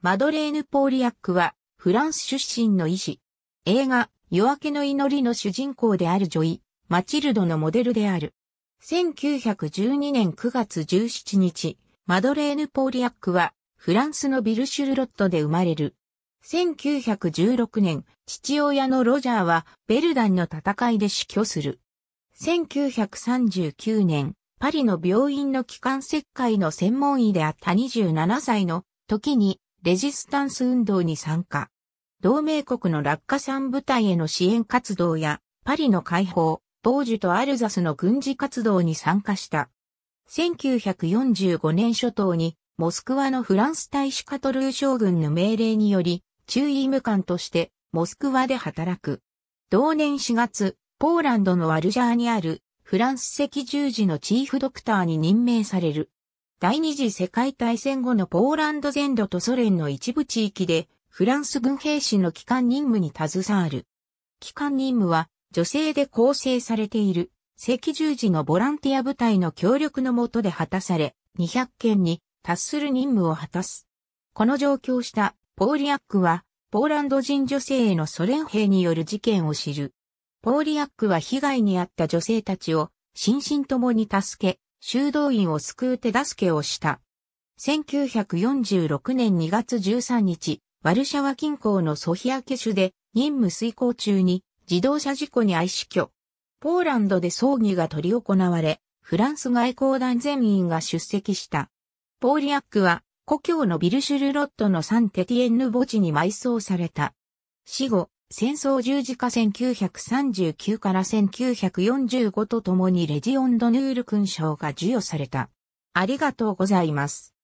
マドレーヌ・ポーリアックは、フランス出身の医師。映画、夜明けの祈りの主人公である女医、マチルドのモデルである。1912年9月17日、マドレーヌ・ポーリアックは、フランスのビルシュルロットで生まれる。1916年、父親のロジャーは、ベルダンの戦いで死去する。1939年、パリの病院の気管切開の専門医であった27歳の時にレジスタンス運動に参加。同盟国の落下産部隊への支援活動や、パリの解放、ジュとアルザスの軍事活動に参加した。1945年初頭に、モスクワのフランス大使カトルー将軍の命令により、中医務官として、モスクワで働く。同年4月、ポーランドのワルジャーにある、フランス赤十字のチーフドクターに任命される。第二次世界大戦後のポーランド全土とソ連の一部地域で、フランス軍兵士の帰還任務に携わる。帰還任務は、女性で構成されている、赤十字のボランティア部隊の協力のもとで果たされ、200件に達する任務を果たす。この状況したポーリアックは、ポーランド人女性へのソ連兵による事件を知る。ポーリアックは被害に遭った女性たちを、心身ともに助け、修道院を救う手助けをした。1946年2月13日、ワルシャワ近郊のソヒアケシュで任務遂行中に自動車事故に愛死去。ポーランドで葬儀が取り行われ、フランス外交団全員が出席した。ポーリアックは故郷のビルシュルロットのサンテティエンヌ墓地に埋葬された。死後、戦争十字架1939から1945とともにレジオンドヌール勲章が授与された。ありがとうございます。